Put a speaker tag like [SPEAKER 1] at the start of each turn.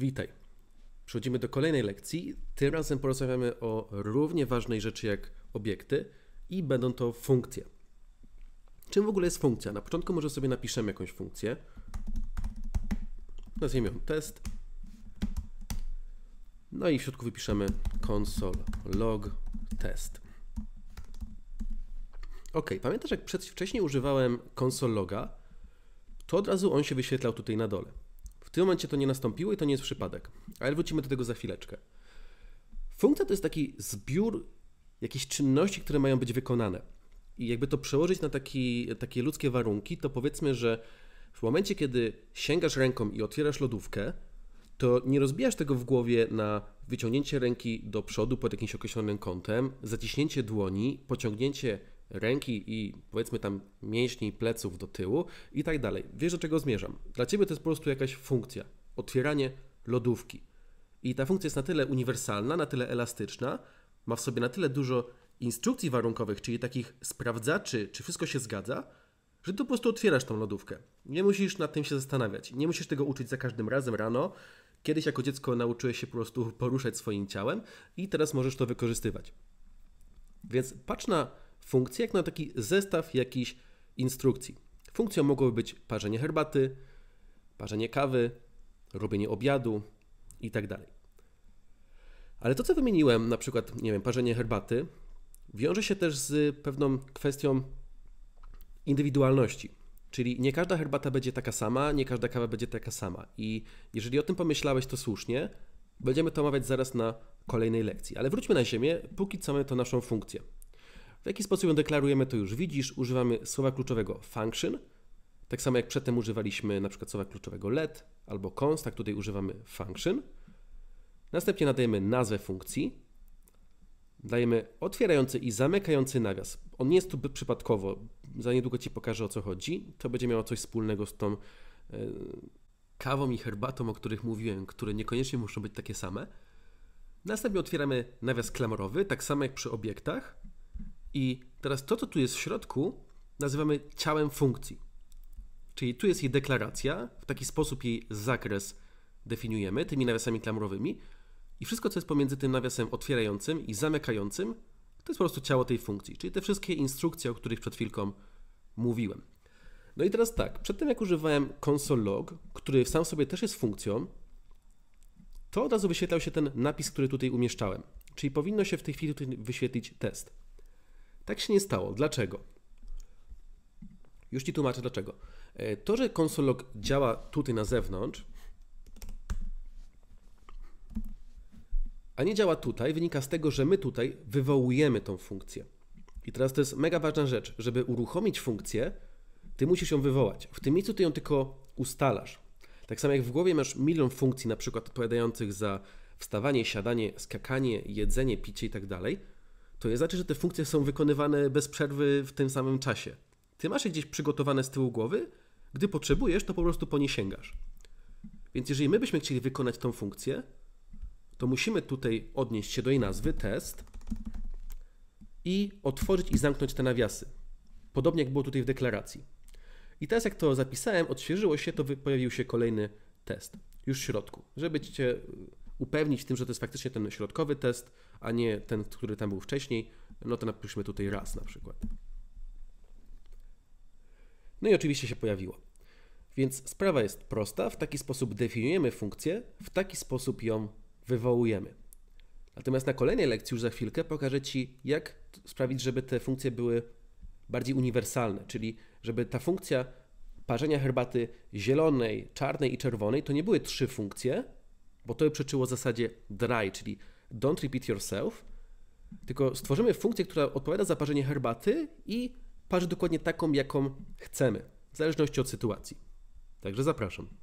[SPEAKER 1] Witaj. Przechodzimy do kolejnej lekcji. Tym razem porozmawiamy o równie ważnej rzeczy jak obiekty i będą to funkcje. Czym w ogóle jest funkcja? Na początku może sobie napiszemy jakąś funkcję. Nazwijmy ją test. No i w środku wypiszemy console log test. Ok, pamiętasz jak przed, wcześniej używałem console loga, to od razu on się wyświetlał tutaj na dole. W tym momencie to nie nastąpiło i to nie jest przypadek. Ale wrócimy do tego za chwileczkę. Funkcja to jest taki zbiór jakichś czynności, które mają być wykonane. I jakby to przełożyć na taki, takie ludzkie warunki, to powiedzmy, że w momencie, kiedy sięgasz ręką i otwierasz lodówkę, to nie rozbijasz tego w głowie na wyciągnięcie ręki do przodu pod jakimś określonym kątem, zaciśnięcie dłoni, pociągnięcie ręki i powiedzmy tam mięśni pleców do tyłu i tak dalej. Wiesz do czego zmierzam. Dla Ciebie to jest po prostu jakaś funkcja, otwieranie lodówki. I ta funkcja jest na tyle uniwersalna, na tyle elastyczna, ma w sobie na tyle dużo instrukcji warunkowych, czyli takich sprawdzaczy, czy wszystko się zgadza, że to po prostu otwierasz tą lodówkę. Nie musisz nad tym się zastanawiać. Nie musisz tego uczyć za każdym razem rano. Kiedyś jako dziecko nauczyłeś się po prostu poruszać swoim ciałem i teraz możesz to wykorzystywać. Więc patrz na funkcję jak na taki zestaw jakichś instrukcji. Funkcją mogłoby być parzenie herbaty, parzenie kawy, robienie obiadu itd. Tak Ale to, co wymieniłem, na przykład, nie wiem, parzenie herbaty, wiąże się też z pewną kwestią indywidualności. Czyli nie każda herbata będzie taka sama, nie każda kawa będzie taka sama. I jeżeli o tym pomyślałeś, to słusznie. Będziemy to omawiać zaraz na kolejnej lekcji. Ale wróćmy na ziemię, póki co mamy to naszą funkcję. W jaki sposób ją deklarujemy, to już widzisz. Używamy słowa kluczowego function, tak samo jak przedtem używaliśmy na przykład słowa kluczowego let albo const, tak tutaj używamy function. Następnie nadajemy nazwę funkcji. Dajemy otwierający i zamykający nawias. On nie jest tu przypadkowo. Za niedługo Ci pokażę o co chodzi. To będzie miało coś wspólnego z tą yy, kawą i herbatą, o których mówiłem, które niekoniecznie muszą być takie same. Następnie otwieramy nawias klamorowy, tak samo jak przy obiektach. I teraz to, co tu jest w środku, nazywamy ciałem funkcji. Czyli tu jest jej deklaracja, w taki sposób jej zakres definiujemy tymi nawiasami klamurowymi i wszystko, co jest pomiędzy tym nawiasem otwierającym i zamykającym, to jest po prostu ciało tej funkcji, czyli te wszystkie instrukcje, o których przed chwilką mówiłem. No i teraz tak, przed tym jak używałem console.log, który sam sobie też jest funkcją, to od razu wyświetlał się ten napis, który tutaj umieszczałem. Czyli powinno się w tej chwili tutaj wyświetlić test. Tak się nie stało. Dlaczego? Już Ci tłumaczę dlaczego. E, to, że konsolog działa tutaj na zewnątrz, a nie działa tutaj, wynika z tego, że my tutaj wywołujemy tą funkcję. I teraz to jest mega ważna rzecz. Żeby uruchomić funkcję, ty musisz ją wywołać. W tym miejscu ty ją tylko ustalasz. Tak samo jak w głowie masz milion funkcji, na przykład odpowiadających za wstawanie, siadanie, skakanie, jedzenie, picie i tak dalej, to nie znaczy, że te funkcje są wykonywane bez przerwy w tym samym czasie. Ty masz je gdzieś przygotowane z tyłu głowy, gdy potrzebujesz, to po prostu po nie sięgasz. Więc jeżeli my byśmy chcieli wykonać tą funkcję, to musimy tutaj odnieść się do jej nazwy test i otworzyć i zamknąć te nawiasy. Podobnie jak było tutaj w deklaracji. I teraz jak to zapisałem, odświeżyło się, to pojawił się kolejny test już w środku, żeby cię upewnić tym, że to jest faktycznie ten środkowy test, a nie ten, który tam był wcześniej, no to napiszmy tutaj raz na przykład. No i oczywiście się pojawiło. Więc sprawa jest prosta, w taki sposób definiujemy funkcję, w taki sposób ją wywołujemy. Natomiast na kolejnej lekcji już za chwilkę pokażę Ci, jak sprawić, żeby te funkcje były bardziej uniwersalne, czyli żeby ta funkcja parzenia herbaty zielonej, czarnej i czerwonej to nie były trzy funkcje, bo to przeczyło zasadzie dry, czyli don't repeat yourself, tylko stworzymy funkcję, która odpowiada za parzenie herbaty i parzy dokładnie taką, jaką chcemy, w zależności od sytuacji. Także zapraszam.